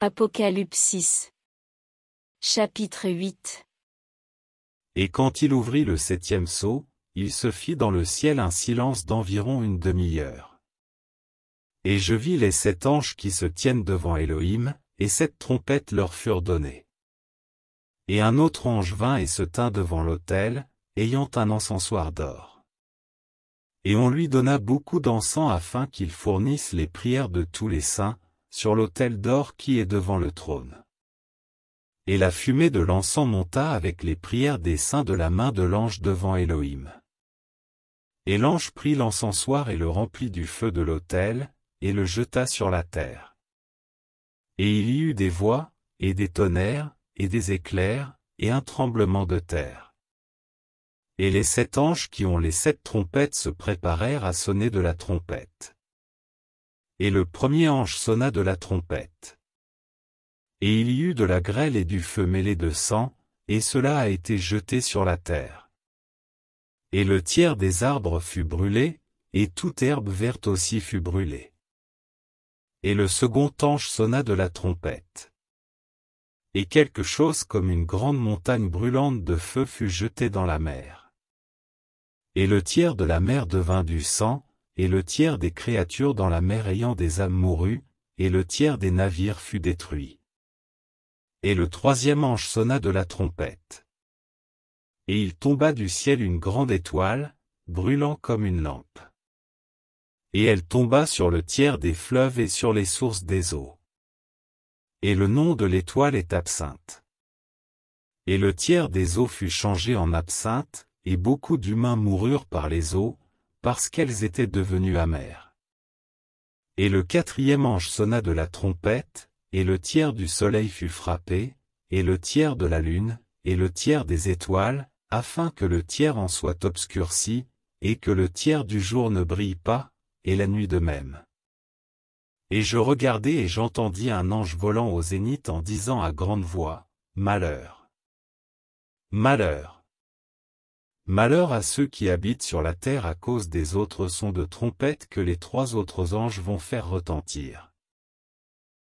Apocalypse 6 Chapitre 8 Et quand il ouvrit le septième sceau, il se fit dans le ciel un silence d'environ une demi-heure. Et je vis les sept anges qui se tiennent devant Elohim, et sept trompettes leur furent données. Et un autre ange vint et se tint devant l'autel, ayant un encensoir d'or. Et on lui donna beaucoup d'encens afin qu'il fournisse les prières de tous les saints, sur l'autel d'or qui est devant le trône. Et la fumée de l'encens monta avec les prières des saints de la main de l'ange devant Elohim. Et l'ange prit l'encensoir et le remplit du feu de l'autel, et le jeta sur la terre. Et il y eut des voix, et des tonnerres, et des éclairs, et un tremblement de terre. Et les sept anges qui ont les sept trompettes se préparèrent à sonner de la trompette et le premier ange sonna de la trompette. Et il y eut de la grêle et du feu mêlé de sang, et cela a été jeté sur la terre. Et le tiers des arbres fut brûlé, et toute herbe verte aussi fut brûlée. Et le second ange sonna de la trompette. Et quelque chose comme une grande montagne brûlante de feu fut jetée dans la mer. Et le tiers de la mer devint du sang, et le tiers des créatures dans la mer ayant des âmes mourut, et le tiers des navires fut détruit. Et le troisième ange sonna de la trompette. Et il tomba du ciel une grande étoile, brûlant comme une lampe. Et elle tomba sur le tiers des fleuves et sur les sources des eaux. Et le nom de l'étoile est absinthe. Et le tiers des eaux fut changé en absinthe, et beaucoup d'humains moururent par les eaux, parce qu'elles étaient devenues amères. Et le quatrième ange sonna de la trompette, et le tiers du soleil fut frappé, et le tiers de la lune, et le tiers des étoiles, afin que le tiers en soit obscurci, et que le tiers du jour ne brille pas, et la nuit de même. Et je regardai et j'entendis un ange volant au zénith en disant à grande voix, Malheur. Malheur. Malheur à ceux qui habitent sur la terre à cause des autres sons de trompette que les trois autres anges vont faire retentir.